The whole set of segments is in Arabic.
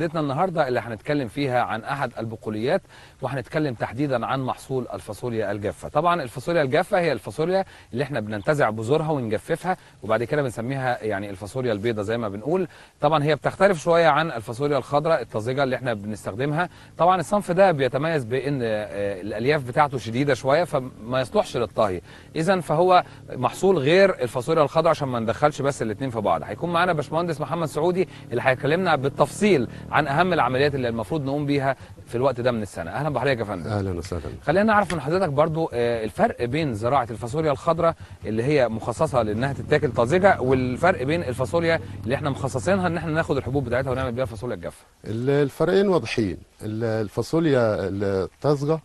حلقتنا النهارده اللي هنتكلم فيها عن احد البقوليات وهنتكلم تحديدا عن محصول الفاصوليا الجافه. طبعا الفاصوليا الجافه هي الفاصوليا اللي احنا بننتزع بذورها ونجففها وبعد كده بنسميها يعني الفاصوليا البيضاء زي ما بنقول. طبعا هي بتختلف شويه عن الفاصوليا الخضراء الطازجه اللي احنا بنستخدمها. طبعا الصنف ده بيتميز بان آه، الالياف بتاعته شديده شويه فما يصلحش للطهي. اذا فهو محصول غير الفاصوليا الخضراء عشان ما ندخلش بس الاثنين في بعض. هيكون معانا باشمهندس محمد سعودي اللي هيكلمنا بالتفصيل عن اهم العمليات اللي المفروض نقوم بيها في الوقت ده من السنه اهلا بحضرتك يا فندم اهلا وسهلا خلينا نعرف من حضرتك برضو آه، الفرق بين زراعه الفاصوليا الخضراء اللي هي مخصصه لانها تتاكل طازجه والفرق بين الفاصوليا اللي احنا مخصصينها ان احنا ناخد الحبوب بتاعتها ونعمل بيها الفاصوليا الجافه الفرقين واضحين الفاصوليا الطازجه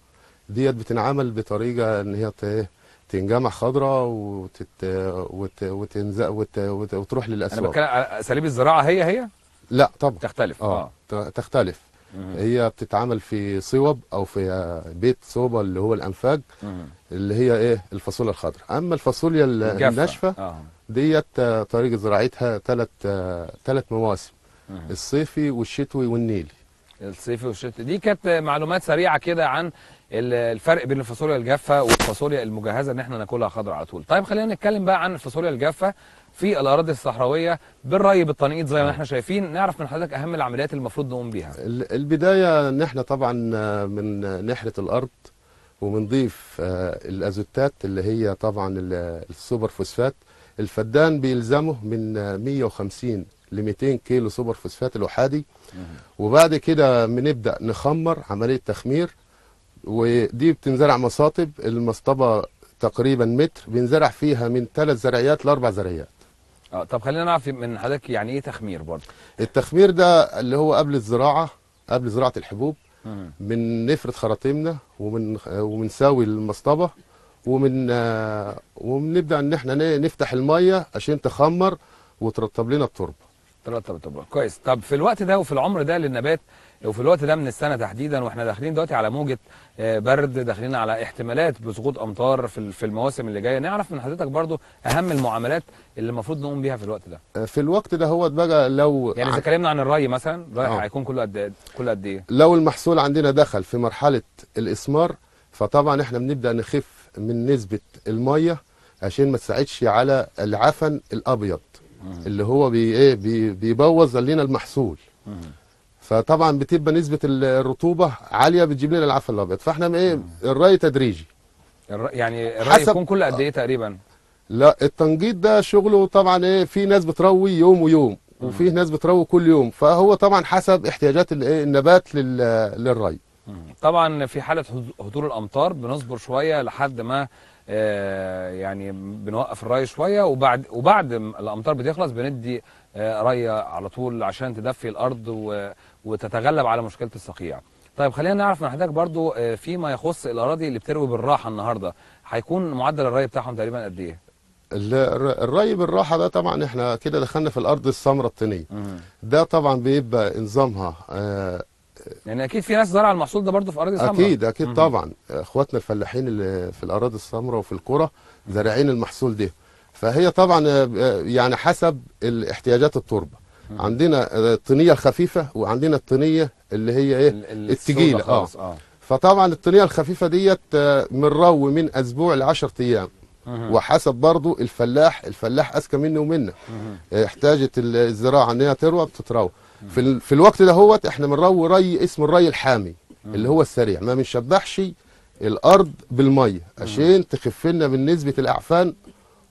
ديت بتنعمل بطريقه ان هي إيه، تنجمع خضراء وتت... وت... وتنزق وت... وت... وتروح للاسواق انا بتكلم اساليب الزراعه هي هي لا طبعا تختلف اه, آه. تختلف مم. هي بتتعمل في صوب او في بيت صوبه اللي هو الانفاج مم. اللي هي ايه الفاصوليا الخضراء اما الفاصوليا الناشفه آه. ديت طريقه زراعتها ثلاث ثلاث مواسم الصيفي والشتوي والنيل الصيف والشتاء دي كانت معلومات سريعه كده عن الفرق بين الفاصوليا الجافه والفاصوليا المجهزه ان احنا ناكلها خضراء على طول طيب خلينا نتكلم بقى عن الفاصوليا الجافه في الاراضي الصحراويه بالري بالتنقيط زي ما احنا شايفين نعرف من حضرتك اهم العمليات المفروض نقوم بيها البدايه ان احنا طبعا من نحره الارض وبنضيف آه، الازوتات اللي هي طبعا السوبر فوسفات الفدان بيلزمه من 150 ل 200 كيلو سوبر فوسفات الاحادي وبعد كده بنبدا نخمر عمليه تخمير ودي بتنزرع مصاطب المصطبه تقريبا متر بنزرع فيها من ثلاث زرعيات لاربع زرعيات اه طب خلينا نعرف من حضرتك يعني ايه تخمير برضه التخمير ده اللي هو قبل الزراعه قبل زراعه الحبوب بنفرد خراطيمنا ومن وبنساوي المصطبه ومن آه، وبنبدا ان احنا نفتح الميه عشان تخمر وترطب لنا التربه ترطب التربه كويس طب في الوقت ده وفي العمر ده للنبات وفي الوقت ده من السنه تحديدا واحنا داخلين دلوقتي على موجه آه، برد داخلين على احتمالات بسقوط امطار في المواسم اللي جايه نعرف من حضرتك برضو اهم المعاملات اللي المفروض نقوم بيها في الوقت ده آه، في الوقت ده هو بقى لو يعني اذا اتكلمنا عن الري مثلا الري آه. هيكون كله قد إيه؟ كله قد ايه لو المحصول عندنا دخل في مرحله الاسمار فطبعا احنا بنبدا نخف من نسبه الميه عشان ما تساعدش على العفن الابيض اللي هو بي ايه بي بيبوظ لنا المحصول فطبعا بتبقى نسبه الرطوبه عاليه بتجيب لنا العفن الابيض فاحنا ايه الري تدريجي يعني الري حسب يكون كل قد ايه تقريبا لا التنقيط ده شغله طبعا ايه في ناس بتروي يوم ويوم وفي ناس بتروي كل يوم فهو طبعا حسب احتياجات إيه، النبات للري طبعا في حاله هدوء الامطار بنصبر شويه لحد ما آه، يعني بنوقف الري شويه وبعد وبعد الامطار بتخلص بندي آه، ري على طول عشان تدفي الارض وتتغلب على مشكله الصقيع. طيب خلينا نعرف من حضرتك برضو آه، فيما يخص الاراضي اللي بتروي بالراحه النهارده هيكون معدل الري بتاعهم تقريبا قد ايه؟ الري بالراحه ده طبعا احنا كده دخلنا في الارض السمراء الطينيه ده طبعا بيبقى نظامها يعني اكيد في ناس زرع المحصول ده برضه في اراضي سمراء اكيد اكيد طبعا اخواتنا الفلاحين اللي في الاراضي السمراء وفي القرى زارعين المحصول ده فهي طبعا آه، يعني حسب احتياجات التربه عندنا آه، الطينيه الخفيفه وعندنا الطينيه اللي هي ايه الثقيله اه. اه فطبعا الطينيه الخفيفه ديت آه، من رو من اسبوع ل 10 ايام وحسب برضو الفلاح الفلاح اذكى مني ومنك احتاجت الزراعه ان هي تروى بتتروى في, في الوقت دهوت احنا بنروي ري اسمه الري الحامي اللي هو السريع ما بنشبحش الارض بالميه عشان تخف لنا من نسبه الاعفان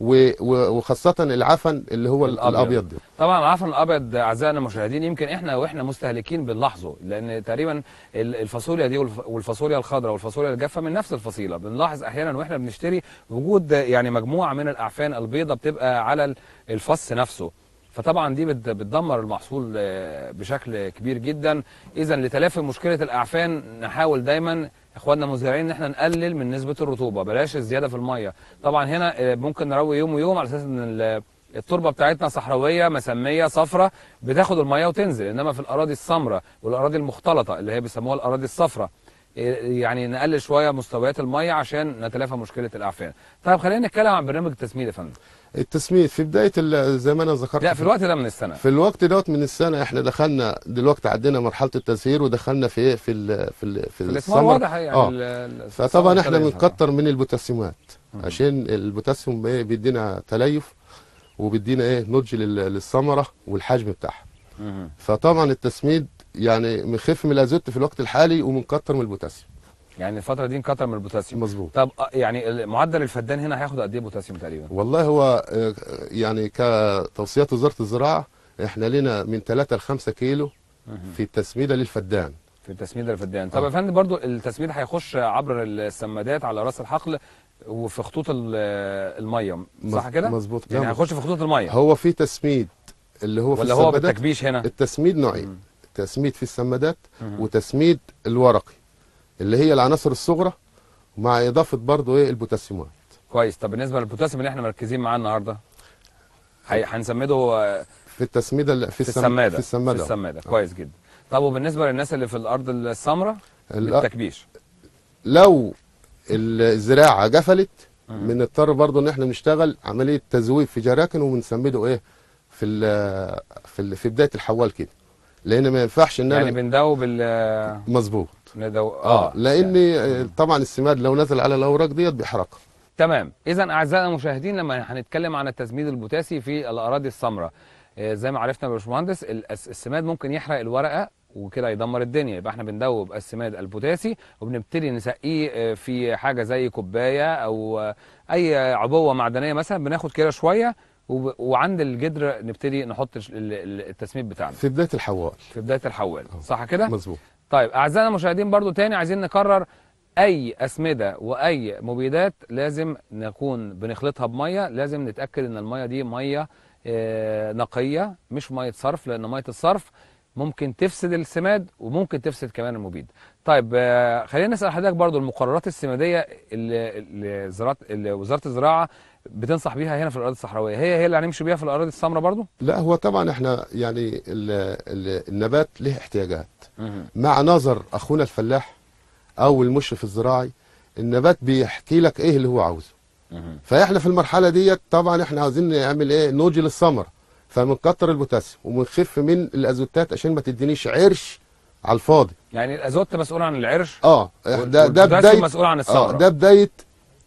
وخاصة العفن اللي هو الأبيض, الأبيض ده. طبعا العفن الأبيض أعزائنا المشاهدين يمكن إحنا وإحنا مستهلكين بنلاحظه لأن تقريبا الفاصوليا دي والفاصوليا الخضراء والفاصوليا الجافة من نفس الفصيلة بنلاحظ أحيانا وإحنا بنشتري وجود يعني مجموعة من الأعفان البيضة بتبقى على الفص نفسه فطبعا دي بتدمر المحصول آه، بشكل كبير جدا اذا لتلافي مشكله الاعفان نحاول دايما اخواننا المزارعين ان احنا نقلل من نسبه الرطوبه بلاش الزياده في الميه طبعا هنا آه، ممكن نروي يوم ويوم على اساس ان التربه بتاعتنا صحراويه مسميه صفرة بتاخد الميه وتنزل انما في الاراضي السمراء والاراضي المختلطه اللي هي بيسموها الاراضي الصفراء إيه، يعني نقلل شويه مستويات الميه عشان نتلافى مشكله الاعفان. طيب خلينا نتكلم عن برنامج التسميد يا فندم. التسميد في بدايه زي ما انا ذكرت لا في الوقت ده من السنه في الوقت دوت من السنه احنا دخلنا دلوقتي عدينا مرحله التسهير ودخلنا في ايه في الـ في الـ في الاسمار واضح يعني آه. فطبعا احنا بنكتر من البوتاسيومات عشان البوتاسيوم إيه؟ بيدينا تليف وبيدينا ايه نضج للثمره والحجم بتاعها فطبعا التسميد يعني نخف من الازوت في الوقت الحالي ومنكتر من البوتاسيوم يعني الفتره دي نكتر من البوتاسيوم مظبوط طب آه، يعني معدل الفدان هنا هياخد قد ايه بوتاسيوم تقريبا والله هو آه، يعني كتوصيات وزاره الزراعه احنا لنا من 3 ل 5 كيلو في التسميده للفدان في التسميده للفدان طب آه. يا فندم برضو التسميد هيخش عبر السمادات على راس الحقل وفي خطوط الميه صح كده مظبوط يعني هيخش في خطوط الميه هو في تسميد اللي هو ولا في ولا هو بالتكبيش هنا التسميد نوعين تسميد في السمادات وتسميد الورقي اللي هي العناصر الصغرى مع اضافه برضه ايه البوتاسيومات كويس طب بالنسبه للبوتاسيوم اللي احنا مركزين معاه النهارده هنسمده آه، في التسميده في, السماده في السماده في السماده آه. كويس جدا طب وبالنسبه للناس اللي في الارض السمراء التكبيش لو الزراعه جفلت بنضطر برضه ان احنا نشتغل عمليه تزويف في جراكن وبنسمده ايه في في في بدايه الحوال كده لان ما ينفعش ان يعني بندوب ال مظبوط ندو... اه, آه، لان يعني. آه، طبعا السماد لو نزل على الاوراق ديت بيحرقها تمام اذا اعزائي المشاهدين لما هنتكلم عن التزميد البوتاسي في الاراضي السمراء آه، زي ما عرفنا يا باشمهندس السماد ممكن يحرق الورقه وكده يدمر الدنيا يبقى احنا بندوب السماد البوتاسي وبنبتدي نسقيه في حاجه زي كوبايه او اي عبوه معدنيه مثلا بناخد كده شويه وعند الجدر نبتدي نحط التسميد بتاعنا في بدايه الحوال في بدايه الحوال صح كده مظبوط طيب اعزائنا المشاهدين برضو تاني عايزين نكرر اي اسمده واي مبيدات لازم نكون بنخلطها بميه لازم نتاكد ان الميه دي ميه آه، نقيه مش ميه صرف لان ميه الصرف ممكن تفسد السماد وممكن تفسد كمان المبيد طيب آه، خلينا نسال حضرتك برضو المقررات السماديه اللي وزاره الزراعه بتنصح بيها هنا في الاراضي الصحراويه هي هي اللي هنمشي بيها في الاراضي السمراء برضو لا هو طبعا احنا يعني الـ الـ النبات له احتياجات مع نظر اخونا الفلاح او المشرف الزراعي النبات بيحكي لك ايه اللي هو عاوزه فاحنا في المرحله ديت طبعا احنا عاوزين نعمل ايه نوجي للثمره فبنكتر البوتاسيوم وبنخف من الازوتات عشان ما تدينيش عرش على الفاضي يعني الازوت مسؤول عن العرش اه ده ده بدايه مسؤول عن الثمره اه ده بدايه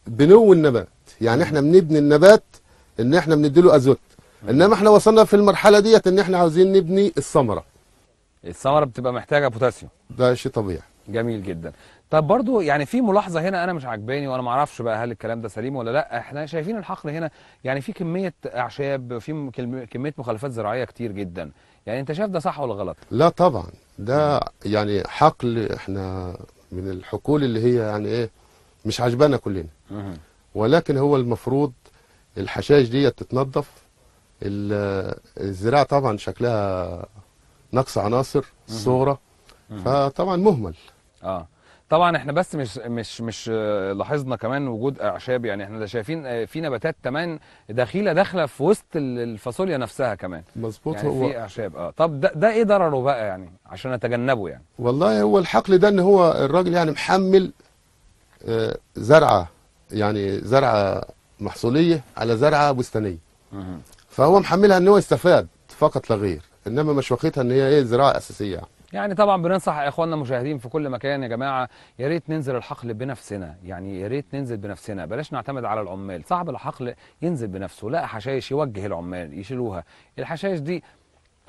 بنو النبات يعني احنا بنبني النبات ان احنا بنديله ازوت انما احنا وصلنا في المرحله ديت ان احنا عاوزين نبني الثمره الثمره بتبقى محتاجه بوتاسيوم ده شيء طبيعي جميل جدا طب برضو يعني في ملاحظه هنا انا مش عجباني وانا ما اعرفش بقى هل الكلام ده سليم ولا لا احنا شايفين الحقل هنا يعني في كميه اعشاب وفي كميه مخلفات زراعيه كتير جدا يعني انت شايف ده صح ولا غلط لا طبعا ده يعني حقل احنا من الحقول اللي هي يعني ايه مش عجبانا كلنا ولكن هو المفروض الحشائش دي تتنظف الزراعه طبعا شكلها نقص عناصر الصغرى فطبعا مهمل اه طبعا احنا بس مش مش مش لاحظنا كمان وجود اعشاب يعني احنا شايفين آه، في نباتات كمان دخيله داخله في وسط الفاصوليا نفسها كمان مظبوط يعني هو في اعشاب اه طب ده, ده ايه ضرره بقى يعني عشان اتجنبه يعني والله هو الحقل ده ان هو الراجل يعني محمل آه، زرعه يعني زرعه محصوليه على زرعه بستانيه فهو محملها ان هو يستفاد فقط لا غير انما مش واخدها ان هي ايه زراعه اساسيه يعني. يعني طبعا بننصح اخواننا المشاهدين في كل مكان يا جماعه يا ريت ننزل الحقل بنفسنا يعني يا ريت ننزل بنفسنا بلاش نعتمد على العمال صاحب الحقل ينزل بنفسه لقى حشائش يوجه العمال يشيلوها الحشائش دي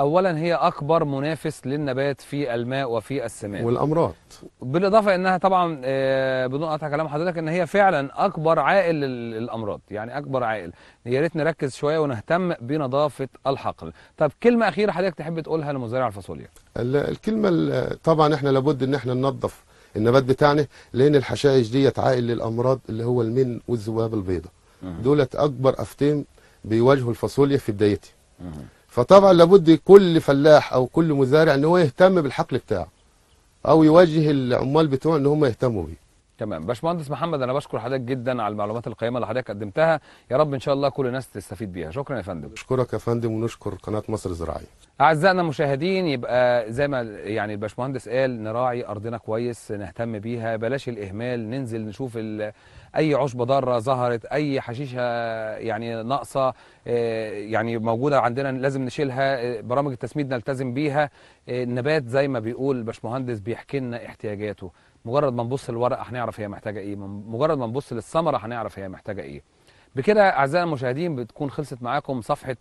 اولا هي اكبر منافس للنبات في الماء وفي السماد والامراض بالاضافه انها طبعا آه، بدون قطع كلام حضرتك ان هي فعلا اكبر عائل للامراض يعني اكبر عائل يا ريت نركز شويه ونهتم بنظافه الحقل طب كلمه اخيره حضرتك تحب تقولها لمزارع الفاصوليا الكلمه طبعا احنا لابد ان احنا ننظف النبات بتاعنا لان الحشائش ديت عائل للامراض اللي هو المن والذباب البيضاء دولت اكبر افتين بيواجهوا الفاصوليا في بدايتها فطبعا لابد كل فلاح او كل مزارع ان هو يهتم بالحقل بتاعه او يوجه العمال بتوعه ان هم يهتموا بيه تمام باشمهندس محمد انا بشكر حضرتك جدا على المعلومات القيمه اللي حضرتك قدمتها يا رب ان شاء الله كل الناس تستفيد بيها شكرا يا فندم اشكرك يا فندم ونشكر قناه مصر الزراعيه اعزائنا المشاهدين يبقى زي ما يعني الباشمهندس قال نراعي ارضنا كويس نهتم بيها بلاش الاهمال ننزل نشوف اي عشبه ضاره ظهرت اي حشيشه يعني ناقصه آه، يعني موجوده عندنا لازم نشيلها آه، برامج التسميد نلتزم بيها آه، النبات زي ما بيقول الباشمهندس بيحكي لنا احتياجاته مجرد ما نبص للورقه هنعرف هي محتاجه ايه مجرد ما نبص للثمره هنعرف هي محتاجه ايه بكده اعزائي المشاهدين بتكون خلصت معاكم صفحه